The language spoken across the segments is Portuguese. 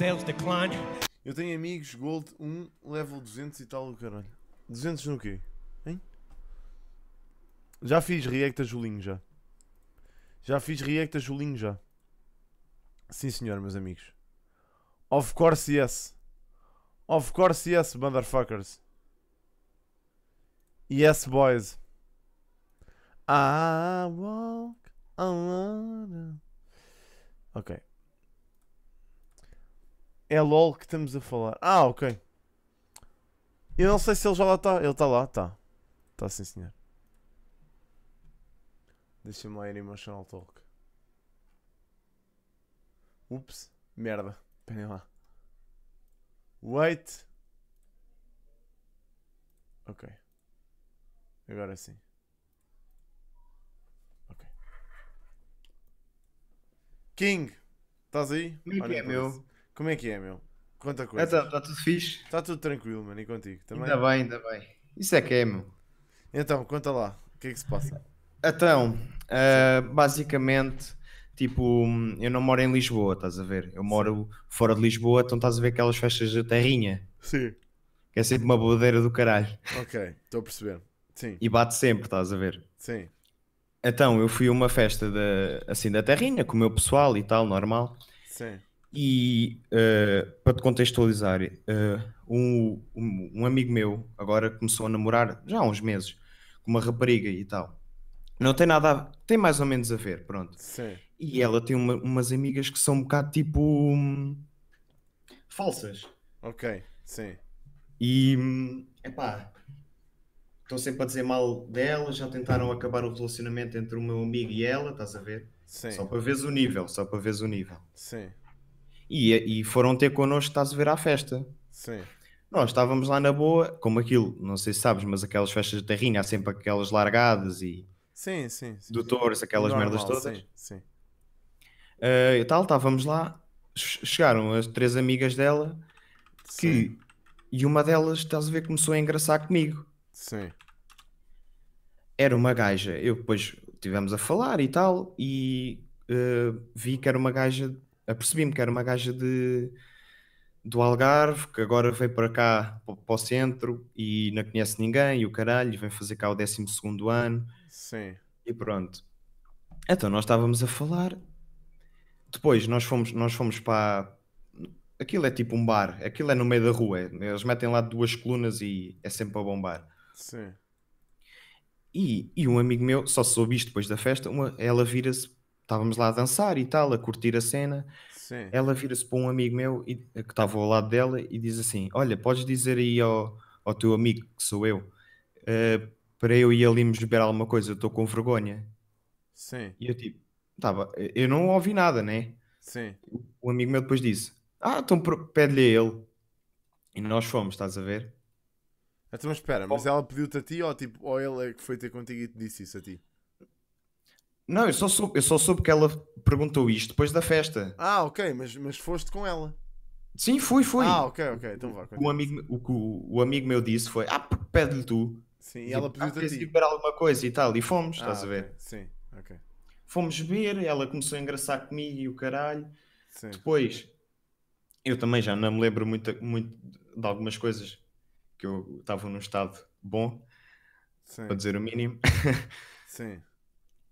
Sales decline. Eu tenho amigos Gold 1, level 200 e tal o caralho. 200 no quê? Hein? Já fiz react a Julinho já. Já fiz react a Julinho já. Sim senhor, meus amigos. Of course yes. Of course yes, motherfuckers. Yes, boys. I walk alone. Ok é LOL que estamos a falar. Ah, ok. Eu não sei se ele já lá está. Ele está lá, está. Está sim, senhor. Deixa-me lá ir Emotional Talk. Ups, merda. Esperem lá. Wait. Ok. Agora sim. Ok. King, estás aí? Como é, é meu? Como é que é, meu? a coisa. Está então, tá tudo fixe? Está tudo tranquilo, mano, e contigo também? Ainda bem, ainda bem. Isso é que é, meu. Então, conta lá, o que é que se passa? Então, uh, basicamente, tipo, eu não moro em Lisboa, estás a ver? Eu moro fora de Lisboa, então estás a ver aquelas festas da terrinha. Sim. Que é sempre uma bodeira do caralho. Ok, estou a perceber. Sim. E bate sempre, estás a ver? Sim. Então, eu fui a uma festa da, assim da terrinha, com o meu pessoal e tal, normal. Sim. E uh, para te contextualizar, uh, um, um, um, amigo meu agora começou a namorar já há uns meses com uma rapariga e tal. Não tem nada a tem mais ou menos a ver, pronto. Sim. E ela tem uma, umas amigas que são um bocado tipo um, falsas. Ok, sim. E hum, epá, estão sempre a dizer mal dela, já tentaram acabar o relacionamento entre o meu amigo e ela, estás a ver? Sim. Só para veres o nível, só para veres o nível. Sim. E, e foram ter connosco, estás a ver, à festa. Sim. Nós estávamos lá na boa, como aquilo, não sei se sabes, mas aquelas festas de terrinha, há sempre aquelas largadas e. Sim, sim. sim doutores, aquelas Normal, merdas todas. Sim, sim. Uh, e tal, estávamos lá, chegaram as três amigas dela que. Sim. E uma delas, estás a ver, começou a engraçar comigo. Sim. Era uma gaja. Eu depois tivemos a falar e tal, e uh, vi que era uma gaja apercebi-me que era uma gaja de, do Algarve, que agora veio para cá, para o centro, e não conhece ninguém, e o caralho, vem fazer cá o 12 ano. Sim. E pronto. Então nós estávamos a falar. Depois nós fomos, nós fomos para. Aquilo é tipo um bar, aquilo é no meio da rua. É, eles metem lá duas colunas e é sempre para bombar. Sim. E, e um amigo meu só soube isto depois da festa. Uma, ela vira-se estávamos lá a dançar e tal, a curtir a cena. Sim. Ela vira-se para um amigo meu e, eh, que estava ao lado dela e diz assim: Olha, podes dizer aí ao, ao teu amigo que sou eu uh, para eu e ele me beber alguma coisa, estou com vergonha. Sim. E eu tipo, tava, eh, eu não ouvi nada, né? Sim. O amigo meu depois disse: Ah, então pede-lhe a ele. E nós fomos, estás a ver? Então, mas espera, mas ela pediu-te a ti ou, tipo, ou ele é que foi ter contigo e te disse isso a ti? Não, eu só, soube, eu só soube que ela perguntou isto depois da festa. Ah, ok, mas, mas foste com ela. Sim, fui, fui. Ah, ok, ok. Então vá. O, amigo, o que o, o, amigo meu disse foi: Ah, pede-lhe tu. Sim, e ela tipo, pediu-te ah, a ti. beber alguma coisa e tal. E fomos, ah, estás okay. a ver? Sim, ok. Fomos ver, ela começou a engraçar comigo e o caralho. Sim. Depois, eu também já não me lembro muito, muito de algumas coisas que eu estava num estado bom, Sim. para dizer o mínimo. Sim.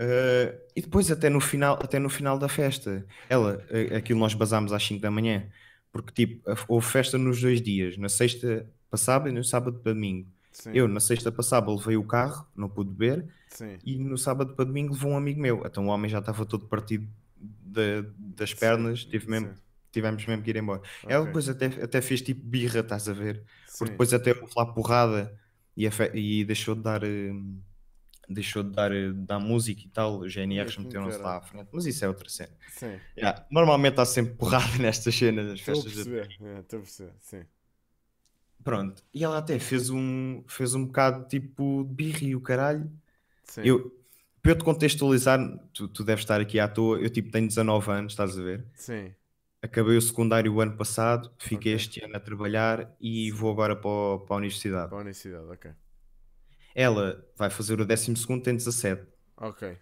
Uh, e depois até no final, até no final da festa, ela, eh, aquilo nós basámos às 5 da manhã, porque tipo, houve festa nos dois dias, na sexta passada e no sábado para domingo. Sim. Eu na sexta passada levei o carro, não pude beber, e no sábado para domingo levou um amigo meu. Então o homem já estava todo partido de, das pernas, tive mesmo tivemos mesmo que ir embora. Okay. Ela depois até, até fez tipo birra, estás a ver? Sim. Porque depois até houve lá porrada e, fe... e deixou de dar. Uh deixou de dar, eh, dar música e tal, os GNRs meteram-se lá à frente, mas isso é outra cena. Sim. Yeah, normalmente há sempre porrada nestas cenas, das estou festas a perceber. É, estou a perceber, sim. Pronto, e ela até fez um, fez um bocado tipo de e o caralho. Sim. Eu, para eu te contextualizar, tu, tu deves estar aqui à toa, eu tipo tenho 19 anos, estás a ver? Sim. Acabei o secundário o ano passado, fiquei okay. este ano a trabalhar e vou agora para, o, para a universidade. Para a universidade, ok. Ela vai fazer o 12 tem 17. Ok. Uh,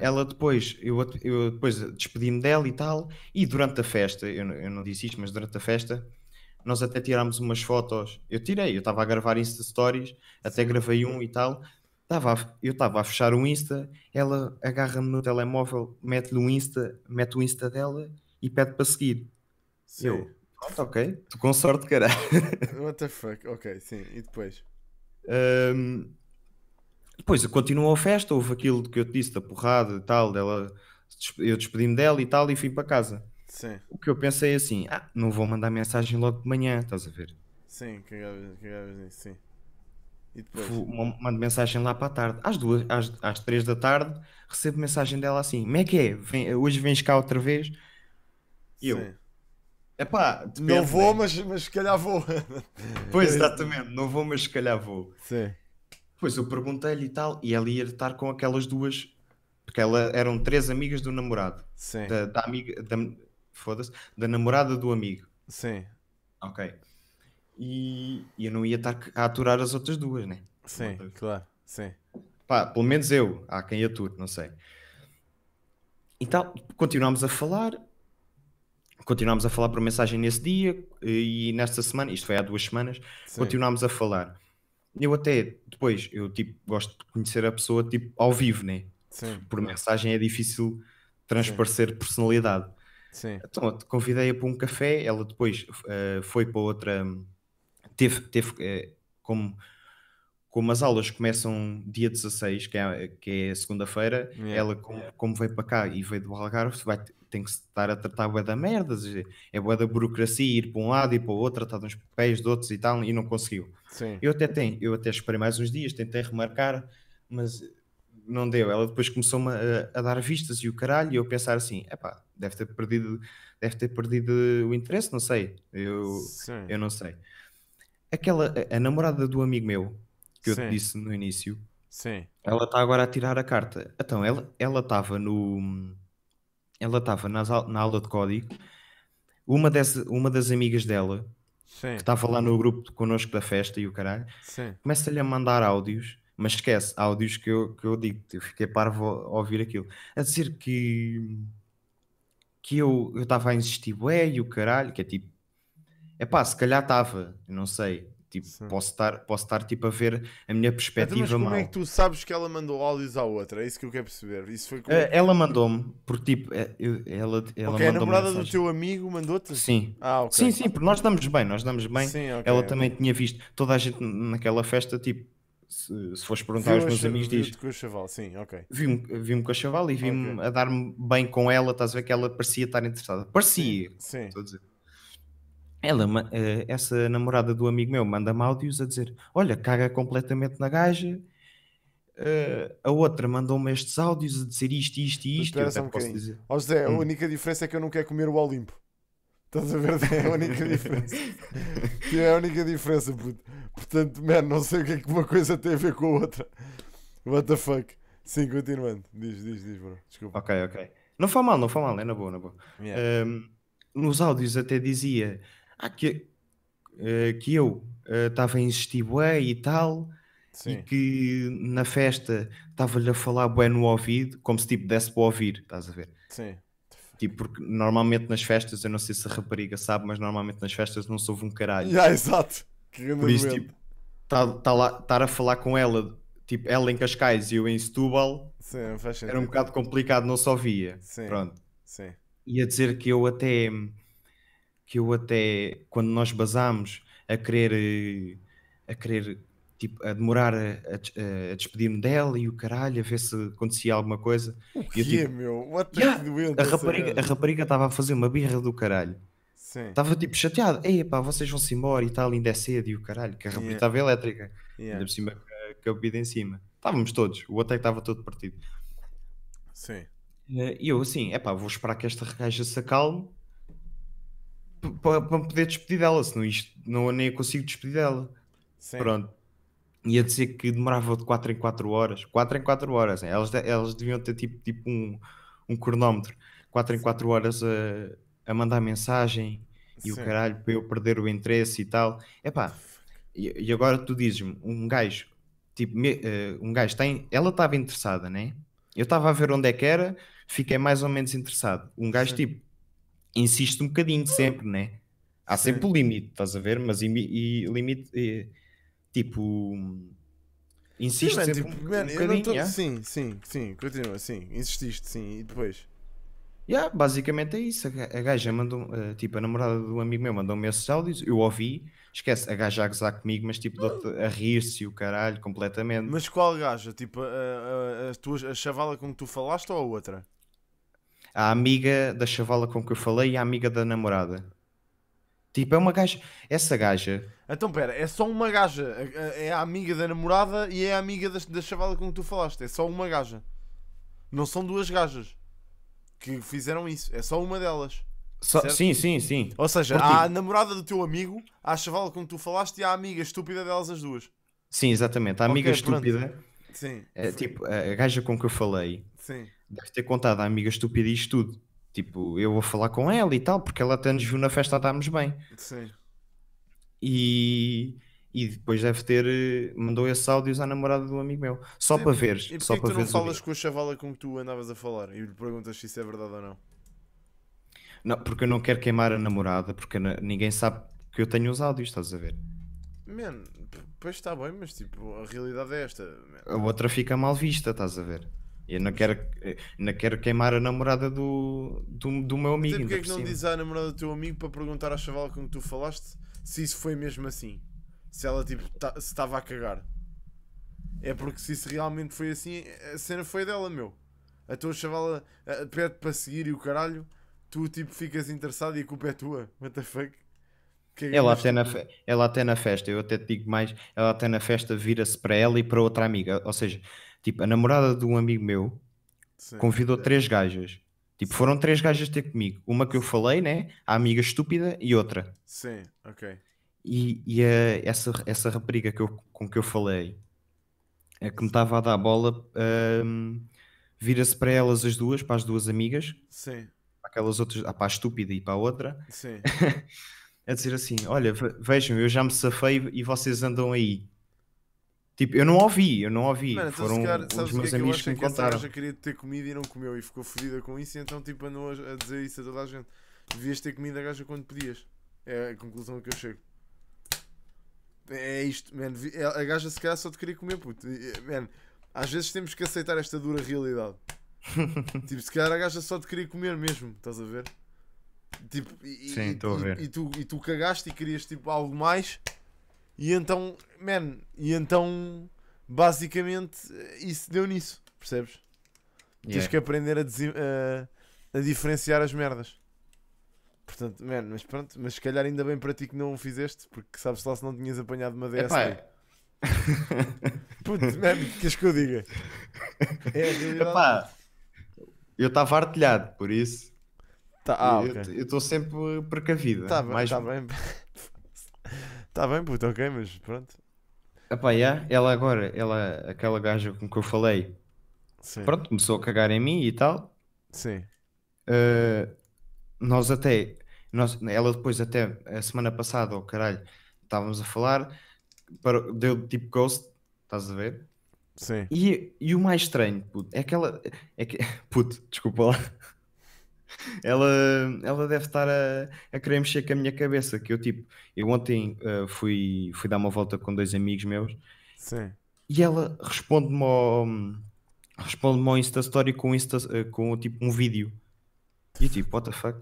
ela depois, eu, eu depois despedi-me dela e tal, e durante a festa, eu, eu, não disse isto, mas durante a festa, nós até tirámos umas fotos. Eu tirei, eu estava a gravar Insta Stories, até gravei um e tal. Tava a, eu estava a fechar o Insta, ela agarra-me no telemóvel, mete-lhe o Insta, mete o Insta dela e pede para seguir. Sim. Eu, ok, tu com sorte, caralho. What the fuck, ok, sim, e depois? Um, depois continuou a festa, houve aquilo que eu te disse, da porrada e tal, dela, eu despedi-me dela e tal, e fui para casa. Sim. O que eu pensei é assim, ah, não vou mandar mensagem logo de manhã, estás a ver? Sim, que sim. E depois? Mando mensagem lá para a tarde. Às duas, às, às três da tarde, recebo mensagem dela assim, como é que é? Vem, hoje vens cá outra vez? E eu, sim. É pá, não vou, né? mas, mas se calhar vou. Pois, é exatamente, não vou, mas se calhar vou. Sim. Pois eu perguntei-lhe e tal, e ela ia estar com aquelas duas, porque ela eram três amigas do namorado. Sim. Da, da amiga, da, foda-se, da namorada do amigo. Sim. Ok. E, e eu não ia estar a aturar as outras duas, né? Sim, claro, sim. Pá, pelo menos eu, há quem ature, não sei. Então, continuamos a falar, continuámos a falar por mensagem nesse dia e nesta semana, isto foi há duas semanas, Sim. continuámos a falar. Eu até depois, eu tipo, gosto de conhecer a pessoa tipo ao vivo, né? Sim. Por mensagem é difícil transparecer Sim. personalidade. Sim. Então, convidei-a para um café, ela depois uh, foi para outra. Teve, teve uh, como, como as aulas começam dia 16, que é, que é segunda-feira, yeah. ela, como, como veio para cá e veio do Algarve, vai, tem que estar a tratar bué da merda, é bué da burocracia, ir para um lado e para o outro, tratar de uns papéis de outros e tal, e não conseguiu. Sim. Eu até tenho, eu até esperei mais uns dias, tentei remarcar, mas não deu. Ela depois começou-me a, a, dar vistas e o caralho, e eu pensar assim, epá, deve ter perdido, deve ter perdido o interesse, não sei. Eu, Sim. eu não sei. Aquela, a, a, namorada do amigo meu, que Sim. eu te disse no início, Sim. ela está agora a tirar a carta. Então, ela estava no ela estava na, na aula de código, uma, dessa, uma das amigas dela, Sim. que estava lá no grupo connosco da festa e o caralho, começa-lhe a mandar áudios, mas esquece, áudios que eu, que eu digo, eu fiquei parvo a ouvir aquilo, a dizer que que eu estava a insistir, ué, e o caralho, que é tipo, é pá, se calhar estava, não sei, Tipo, posso estar, posso estar tipo, a ver a minha então, perspectiva Até, mas mal. como é que tu sabes que ela mandou áudios à outra? É isso que eu quero perceber. Isso foi como... Eh, é ela mandou-me, porque tipo, ela eh, ela, ela okay, a namorada mensagem. do teu amigo mandou-te? Sim. Ah, okay. Sim, sim, porque nós damos bem, nós damos bem. Sim, okay, ela também tinha visto, toda a gente naquela festa, tipo, se, se fores perguntar Viu aos meus amigos, diz. Vi-me com o chaval, sim, Vi-me vi com a chaval e vi-me okay. a dar-me bem com ela, estás a ver que ela parecia estar interessada. Parecia, sim. sim. Ela, eh, essa namorada do amigo meu manda-me áudios a dizer: Olha, caga completamente na gaja. Eh, a outra mandou-me estes áudios a dizer isto, isto e isto. Eu um posso dizer. Oh, José, a hum. única diferença é que eu não quero comer o Olimpo. Estás a ver? É a única diferença. é a única diferença, puto. Portanto, mano, não sei o que é que uma coisa tem a ver com a outra. What the fuck? Sim, continuando. Diz, diz, diz, bro. Desculpa. Ok, ok. Não foi mal, não foi mal. É na boa, na boa. Yeah. Um, nos áudios até dizia que, uh, que eu estava eh, uh, a insistir bué e tal, Sim. e que na festa estava-lhe a falar bué no ouvido, como se tipo desse para ouvir, estás a ver? Sim. Tipo, porque normalmente nas festas, eu não sei se a rapariga sabe, mas normalmente nas festas não soube um caralho. Yeah, exato. Que Por isso, tipo, estar tá, tá a falar com ela, tipo, ela em Cascais e eu em Setúbal, Sim, era um bocado complicado, não só via. Sim. Pronto. Sim. E a dizer que eu até que eu até, quando nós basámos a querer, eh, a querer tipo, a demorar a, a, a despedir-me dela e o caralho, a ver se acontecia alguma coisa. O que eu, tipo, é, meu? What yeah, a, rapariga, a rapariga estava a fazer uma birra do caralho. Estava tipo chateado, ei pá, vocês vão-se embora e tal, ainda é cedo e o caralho, que a rapariga estava yeah. elétrica, yeah. ainda por cima com a bebida em cima. Estávamos todos, o hotel estava todo partido. Sim. Eh, e eu assim, é pá, vou esperar que esta gaja se acalme para, para poder despedir dela, senão isto não, nem eu consigo despedir dela. Sim. Pronto. Ia dizer que demorava de 4 em 4 horas. 4 em 4 horas. Né? Elas, elas deviam ter tipo, tipo um, um cronómetro. 4 em 4 horas a, a mandar mensagem e Sim. o caralho para eu perder o interesse e tal. Epá, e, e agora tu dizes-me, um gajo, tipo, me, uh, um gajo tem. Ela estava interessada, né? Eu estava a ver onde é que era, fiquei mais ou menos interessado. Um gajo, Sim. tipo, insiste um bocadinho sempre, né? Há sempre o limite, estás a ver? Mas e, limite, e, eh, tipo, insiste sim, sempre tipo, um, man, um bocadinho. Tô... Yeah? Sim, sim, sim, continua, sim, insististe, sim, e depois? Yeah, basicamente é isso. A gaja mandou, eh, tipo, a namorada do amigo meu mandou-me esses áudios, eu ouvi, esquece, a gaja a gozar comigo, mas tipo, a rir-se o caralho, completamente. Mas qual gaja? Tipo, a, a, a, a chavala com que tu falaste ou a outra? a amiga da chavala com que eu falei e a amiga da namorada. Tipo, é uma gaja. Essa gaja. Então, pera, é só uma gaja. É a amiga da namorada e é a amiga da, da chavala com que tu falaste. É só uma gaja. Não são duas gajas que fizeram isso. É só uma delas. So, sim, sim, sim. Ou seja, há a namorada do teu amigo, há a chavala com que tu falaste e há a amiga estúpida delas as duas. Sim, exatamente. A amiga okay, estúpida. Pronto. Sim. É, tipo, a gaja com que eu falei. Sim deve ter contado à amiga estúpida isto tudo. Tipo, eu vou falar com ela e tal, porque ela até nos viu na festa a darmos bem. Sim. E, e depois deve ter eh, mandou esses áudios à namorada do amigo meu, só Sim, para ver. E só para tu não falas com a chavala com que tu andavas a falar e lhe perguntas se isso é verdade ou não? Não, porque eu não quero queimar a namorada, porque ninguém sabe que eu tenho os áudios, estás a ver? Mano, pois está bem, mas tipo, a realidade é esta. Man. A outra fica mal vista, estás a ver? Eu não quero, eh, não quero queimar a namorada do, do, do meu amigo. Mas então porque é que não dizes à namorada do teu amigo para perguntar à chavala com que tu falaste se isso foi mesmo assim? Se ela tipo, tá, se estava a cagar. É porque se isso realmente foi assim, a cena foi dela, meu. A tua chavala pede para seguir e o caralho, tu tipo ficas interessado e a culpa é tua. What the fuck? É ela, até na fe... ela até na festa, eu até te digo mais, ela até na festa vira-se para ela e para outra amiga. Ou seja, Tipo, a namorada de um amigo meu Sim. convidou três gajas. Tipo, Sim. foram três gajas ter comigo. Uma que eu falei, né? A amiga estúpida e outra. Sim, ok. E, e a, eh, essa, essa rapariga que eu, com que eu falei, é que me estava a dar bola, um, vira-se para elas as duas, para as duas amigas. Sim. Para aquelas outras, ah, para a estúpida e para a outra. Sim. a dizer assim: Olha, vejam, eu já me safei e vocês andam aí. Tipo, eu não ouvi, eu não ouvi. Mano, então, Foram cara, os meus que é amigos que, eu acho que contaram. Que queria ter comida e não comeu e ficou fodida com isso, e então tipo andou a dizer isso a toda a gente. Devias ter comida a gaja quando podias. É a conclusão que eu chego. É isto, mano. É, a gaja se calhar só te queria comer, puto. Mano, às vezes temos que aceitar esta dura realidade. tipo, se calhar a gaja só te queria comer mesmo, estás a ver? Tipo, e, Sim, estou a ver. E, e, tu, e tu cagaste e querias tipo algo mais e então, man, e então basicamente isso deu nisso, percebes? Yeah. Tens que aprender a, a, a, diferenciar as merdas. Portanto, man, mas pronto, mas se calhar ainda bem para ti que não o fizeste, porque sabes lá se não tinhas apanhado uma DST. Epá. É. Putz, man, queres que eu diga? É Epá, eu estava artilhado, por isso. Tá, ah, eu okay. estou sempre precavido. Tá, mais... tá bem. Está bem, puto, ok, mas pronto. Epá, yeah, ela agora, ela, aquela gaja com que eu falei, Sim. pronto, começou a cagar em mim e tal. Sim. Uh, nós até, nós, ela depois até, a semana passada, oh caralho, estávamos a falar, para, deu tipo ghost, estás a ver? Sim. E, e o mais estranho, puto, é que ela, é que, puto, desculpa lá ela, ela deve estar a, a querer mexer com a minha cabeça. Que eu, tipo, eu ontem uh, fui, fui dar uma volta com dois amigos meus Sim. e ela responde-me ao, responde ao Insta Story com, Insta, eh, com tipo um vídeo. E tipo, what the fuck?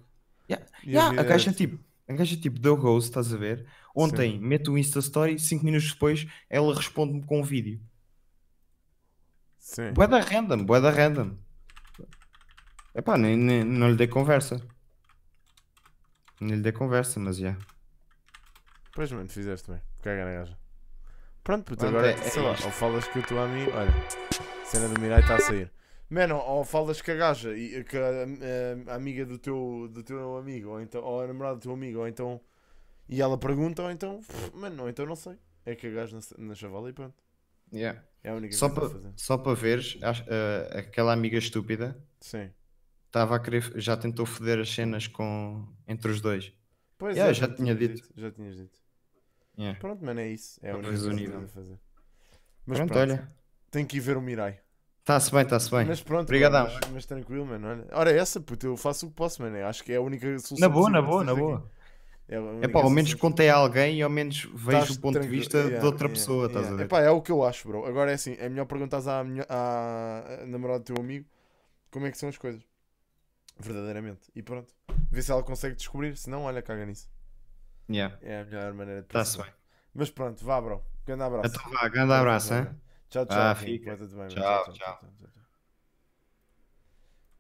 Yeah. Yeah, a gaja, tipo, a gaja tipo deu ghost, estás a ver? Ontem Sim. meto o Insta Story, 5 minutos depois ela responde-me com um vídeo. Sim. Boeda random, boeda random é nem, nem, não lhe dei conversa. Nem lhe dei conversa, mas já. Yeah. Pois, mano, fizeste bem. Caga é na gaja. Pronto, puto, agora, é, sei é lá, isto. ou falas que o teu amigo. Olha, cena do Mirai está a sair. Mano, ou falas que a gaja, que eh, a, a, eh, a, amiga do teu, do teu amigo, ou, então, ou a namorada do teu amigo, ou então. E ela pergunta, ou então. mano, ou então não sei. É que a gaja na, chavala e pronto. Yeah. É a única só coisa pa, Só para veres, eh, aquela amiga estúpida. Sim estava a querer, já tentou foder as cenas com, entre os dois. Pois yeah, é, já, já tinha dito. dito. Já tinhas dito. Yeah. Pronto, mano, é isso. É o resumido a fazer. Mas pronto, pronto, olha. Tenho que ir ver o Mirai. Está-se bem, está-se bem. Mas pronto, Obrigadão. Mas, mas, tranquilo, mano. Olha. Ora, é essa, puto, eu faço o que posso, mano. Acho que é a única solução. Na boa, na boa, na boa. É, é pá, ao menos contei a é alguém e ao menos vejo o ponto de vista yeah, de outra yeah, pessoa, yeah. estás a ver? É pá, é o que eu acho, bro. Agora é assim, é melhor perguntar à, à namorada do teu amigo como é que são as coisas. Verdadeiramente. E pronto. Vê se ela consegue descobrir. Se não, olha, caga nisso. Yeah. É a melhor maneira de pensar. se bem. Mas pronto, vá, bro. Grande abraço. Então vá, grande abraço, hein? Tchau, tchau. Ah, fica. Bem, tchau, tchau, tchau, tchau, tchau.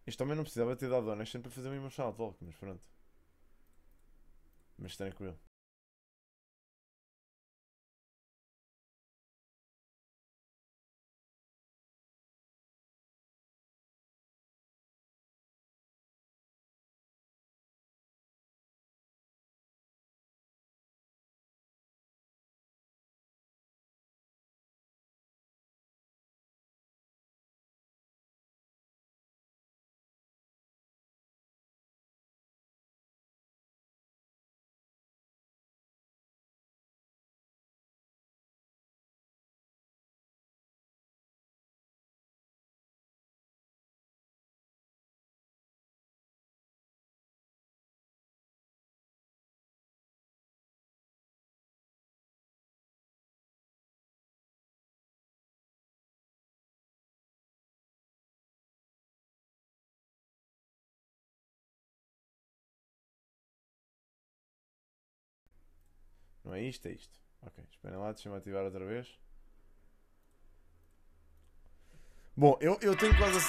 Isto também não precisava ter dado donas sempre para fazer uma emoção shout mas pronto. Mas tranquilo. Não é isto, é isto. Ok, esperem lá, deixa-me ativar outra vez. Bom, eu, eu tenho quase